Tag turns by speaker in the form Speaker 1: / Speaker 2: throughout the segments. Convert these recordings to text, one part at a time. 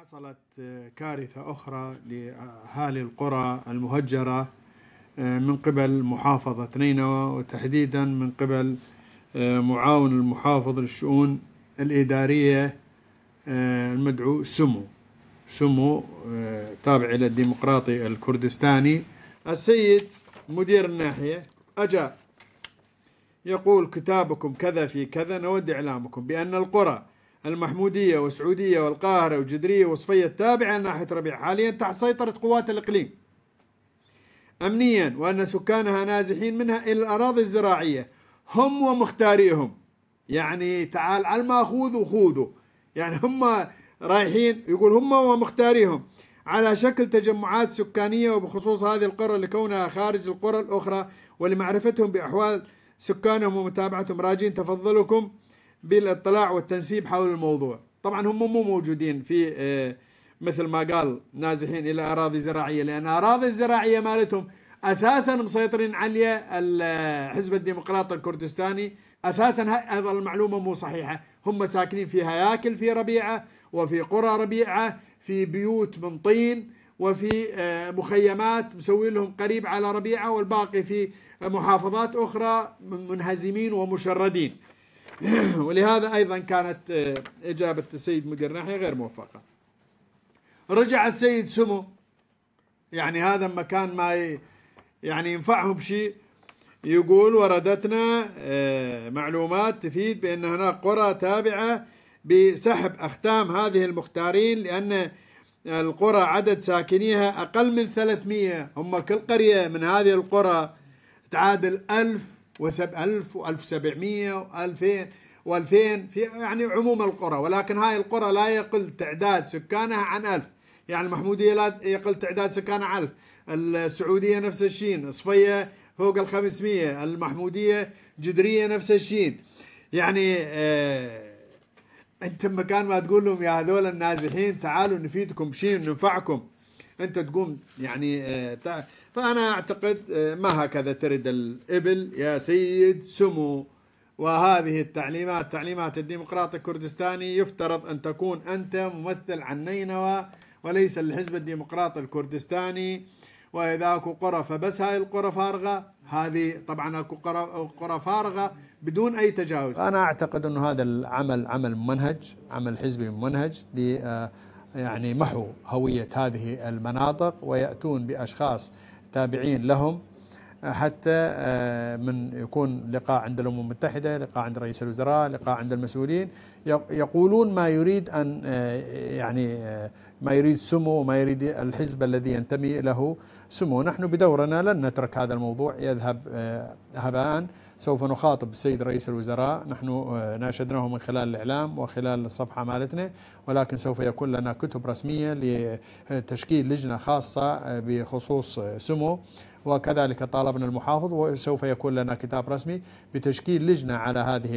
Speaker 1: حصلت آه، كارثة أخرى لأهالي القرى المهجرة آه، من قبل محافظة نينوى وتحديدا من قبل آه، معاون المحافظ للشؤون الإدارية المدعو سمو سمو تابع إلى الديمقراطي الكردستاني السيد مدير الناحية أجا يقول كتابكم كذا في كذا نود إعلامكم بأن القرى المحمودية وسعودية والقاهرة وجدرية وصفية التابعة ناحية ربيع حاليا تحت سيطرة قوات الإقليم أمنيا وأن سكانها نازحين منها إلى الأراضي الزراعية هم ومختاريهم يعني تعال على المأخوذ وخوذوا يعني هم رايحين يقول هم ومختاريهم على شكل تجمعات سكانية وبخصوص هذه القرى لكونها خارج القرى الأخرى ولمعرفتهم بأحوال سكانهم ومتابعتهم راجين تفضلكم بالاطلاع والتنسيب حول الموضوع طبعا هم مو موجودين في آه، مثل ما قال نازحين الى اراضي زراعيه لان اراضي الزراعيه مالتهم اساسا مسيطرين عليها الحزب آه، الديمقراطي الكردستاني اساسا هذا المعلومه مو صحيحه هم ساكنين في هياكل في ربيعه وفي قرى ربيعه في بيوت من طين وفي آه، مخيمات مسوي لهم قريب على ربيعه والباقي في محافظات اخرى منهزمين ومشردين ولهذا أيضا كانت آه، إجابة السيد مدير ناحية غير موفقة رجع السيد سمو يعني هذا مكان ما يعني ينفعه بشيء يقول وردتنا آه، معلومات تفيد بأن هناك قرى تابعة بسحب أختام هذه المختارين لأن القرى عدد ساكنيها أقل من 300 هم كل قرية من هذه القرى تعادل 1000 و1000 و1700 و2000 و2000 في يعني عموم القرى ولكن هاي القرى لا يقل تعداد سكانها عن 1000 يعني المحمودية لا يقل تعداد سكانها عن 1000 السعودية نفس الشيء صفية فوق ال 500 المحمودية جدرية نفس الشيء يعني آه انت مكان ما تقول لهم يا هذول النازحين تعالوا نفيدكم شيء ننفعكم انت تقوم يعني آه، فانا اعتقد آه، ما هكذا ترد الابل يا سيد سمو وهذه التعليمات تعليمات الديمقراطي الكردستاني يفترض ان تكون انت ممثل عن نينوى وليس الحزب الديمقراطي الكردستاني واذا اكو قرى فبس هاي القرى فارغه هذه طبعا اكو قرى فارغه بدون اي تجاوز انا اعتقد انه هذا العمل عمل منهج عمل حزبي منهج آه، يعني محو هوية هذه المناطق ويأتون بأشخاص تابعين لهم حتى آه، من يكون لقاء عند الامم المتحده، لقاء عند رئيس الوزراء، لقاء عند المسؤولين يقولون ما يريد ان آه، يعني آه، ما يريد سمو وما يريد الحزب الذي ينتمي له سمو نحن بدورنا لن نترك هذا الموضوع يذهب آه، هباء سوف نخاطب السيد رئيس الوزراء نحن آه، ناشدناه من خلال الإعلام وخلال الصفحة مالتنا ولكن سوف يكون لنا كتب رسمية لتشكيل لجنة خاصة آه، بخصوص سمو وكذلك طالبنا المحافظ وسوف يكون لنا كتاب رسمي بتشكيل لجنة على هذه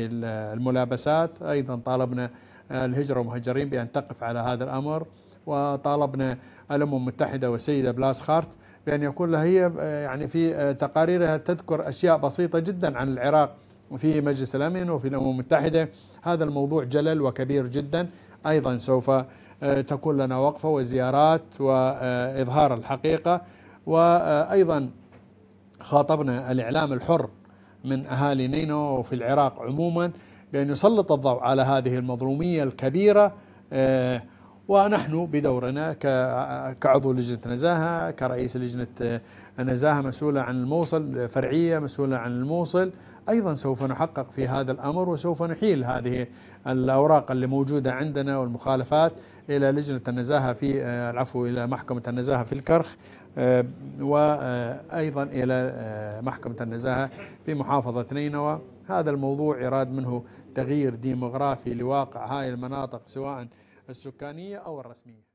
Speaker 1: الملابسات أيضا طالبنا الهجرة والمهجرين بأن تقف على هذا الأمر وطالبنا الامم المتحده والسيده بلاس خارت بان يكون لها هي آه، يعني في آه، تقاريرها تذكر اشياء بسيطه جدا عن العراق في مجلس الامن وفي الامم المتحده هذا الموضوع جلل وكبير جدا ايضا سوف آه، تكون لنا وقفه وزيارات واظهار الحقيقه وايضا خاطبنا الاعلام الحر من اهالي نينو وفي العراق عموما بان يسلط الضوء على هذه المظلوميه الكبيره ونحن بدورنا كعضو لجنة نزاهة كرئيس لجنة آه، نزاهة مسؤولة عن الموصل فرعية مسؤولة عن الموصل أيضا سوف نحقق في هذا الأمر وسوف نحيل هذه الأوراق اللي موجودة عندنا والمخالفات إلى لجنة النزاهة في آه، العفو إلى محكمة النزاهة في الكرخ آه، وأيضا إلى محكمة النزاهة في محافظة نينوى هذا الموضوع يراد منه تغيير ديموغرافي لواقع هاي المناطق سواء السكانية أو الرسمية